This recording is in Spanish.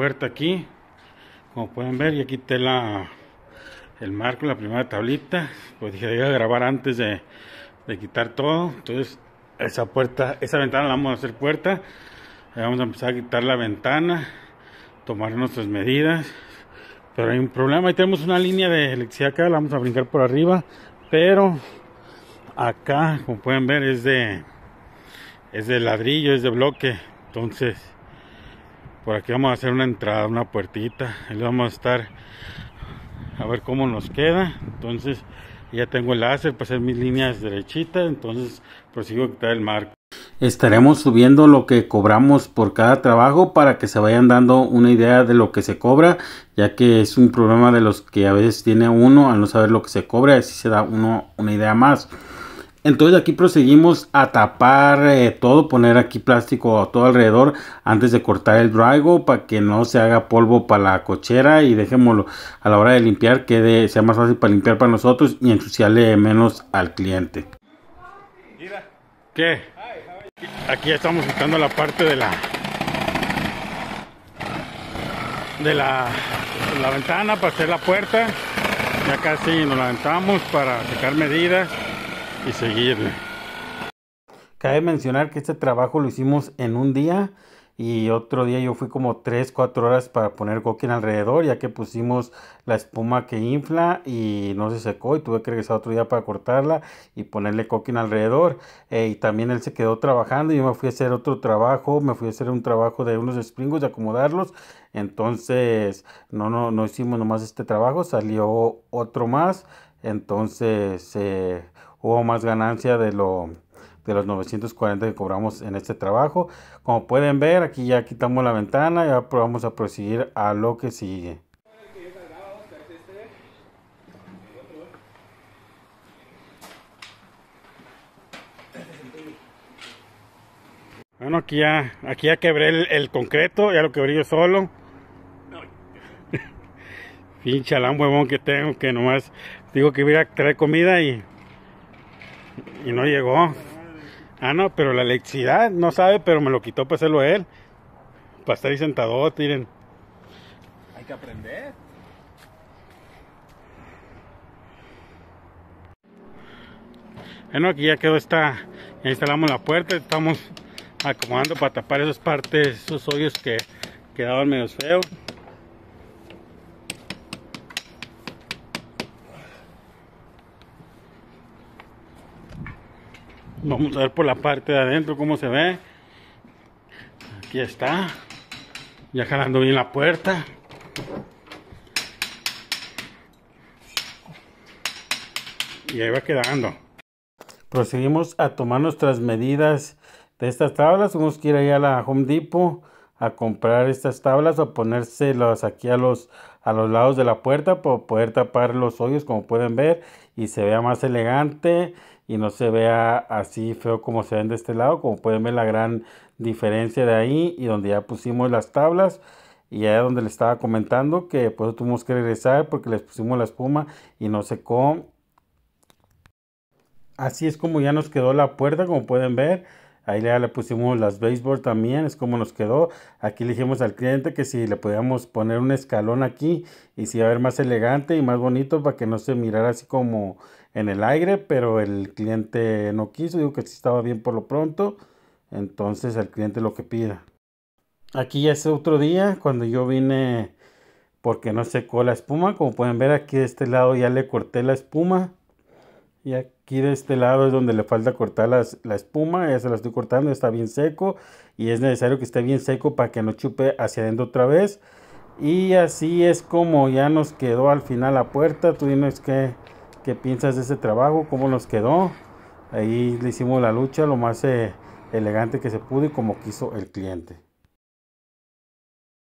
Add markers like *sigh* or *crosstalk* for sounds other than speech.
puerta aquí, como pueden ver, ya quité la, el marco, la primera tablita, pues dije, grabar antes de, quitar todo, entonces esa puerta, esa ventana la vamos a hacer puerta, vamos a empezar a quitar la ventana, tomar nuestras medidas, pero hay un problema, y tenemos una línea de electricidad acá, la vamos a brincar por arriba, pero acá, como pueden ver, es de, es de ladrillo, es de bloque, entonces por aquí vamos a hacer una entrada, una puertita. Ahí vamos a estar a ver cómo nos queda. Entonces ya tengo el láser para hacer mis líneas derechitas. Entonces prosigo a quitar el marco. Estaremos subiendo lo que cobramos por cada trabajo para que se vayan dando una idea de lo que se cobra, ya que es un problema de los que a veces tiene uno al no saber lo que se cobra, así se da uno una idea más. Entonces aquí proseguimos a tapar eh, todo, poner aquí plástico a todo alrededor antes de cortar el drago para que no se haga polvo para la cochera y dejémoslo a la hora de limpiar que sea más fácil para limpiar para nosotros y ensuciarle menos al cliente. ¿Qué? Aquí estamos quitando la parte de la de la, ventana para hacer la puerta. Ya casi nos levantamos para sacar medidas y seguirle. Cabe mencionar que este trabajo lo hicimos en un día y otro día yo fui como 3, 4 horas para poner coquín alrededor ya que pusimos la espuma que infla y no se secó y tuve que regresar otro día para cortarla y ponerle coquín alrededor eh, y también él se quedó trabajando y yo me fui a hacer otro trabajo me fui a hacer un trabajo de unos springos de acomodarlos entonces no, no, no hicimos nomás este trabajo salió otro más entonces eh, hubo más ganancia de lo de los 940 que cobramos en este trabajo. Como pueden ver, aquí ya quitamos la ventana, y ahora vamos a proseguir a lo que sigue. Bueno, aquí ya, aquí ya quebré el, concreto, ya lo quebré yo solo. *laughs* Pincha un huevón que tengo, que nomás digo que voy a traer comida y y no llegó. Ah, no, pero la electricidad, no sabe, pero me lo quitó para hacerlo él. Para estar ahí sentado, miren Hay que aprender. Bueno, aquí ya quedó esta, ya instalamos la puerta, estamos acomodando para tapar esas partes, esos hoyos que quedaban medio feos. Vamos a ver por la parte de adentro cómo se ve. Aquí está. Ya jalando bien la puerta. Y ahí va quedando. Proseguimos a tomar nuestras medidas de estas tablas. Uno que ir a la Home Depot a comprar estas tablas o ponérselas aquí a los, a los lados de la puerta para poder tapar los hoyos como pueden ver y se vea más elegante y no se vea así feo como se ven de este lado. Como pueden ver la gran diferencia de ahí y donde ya pusimos las tablas y allá donde les estaba comentando que pues tuvimos que regresar porque les pusimos la espuma y no secó así es como ya nos quedó la puerta como pueden ver Ahí ya le pusimos las béisbol también, es como nos quedó. Aquí le dijimos al cliente que si le podíamos poner un escalón aquí y si a ver más elegante y más bonito para que no se mirara así como en el aire, pero el cliente no quiso, Digo que sí estaba bien por lo pronto. Entonces al cliente lo que pida. Aquí ya es otro día cuando yo vine porque no secó la espuma. Como pueden ver aquí de este lado ya le corté la espuma. Y aquí aquí de este lado es donde le falta cortar la espuma, ya se la estoy cortando, está bien seco y es necesario que esté bien seco para que no chupe hacia adentro otra vez. Y así es como ya nos quedó al final la puerta, tú dime qué, qué piensas de ese trabajo, cómo nos quedó. Ahí le hicimos la lucha lo más eh, elegante que se pudo y como quiso el cliente.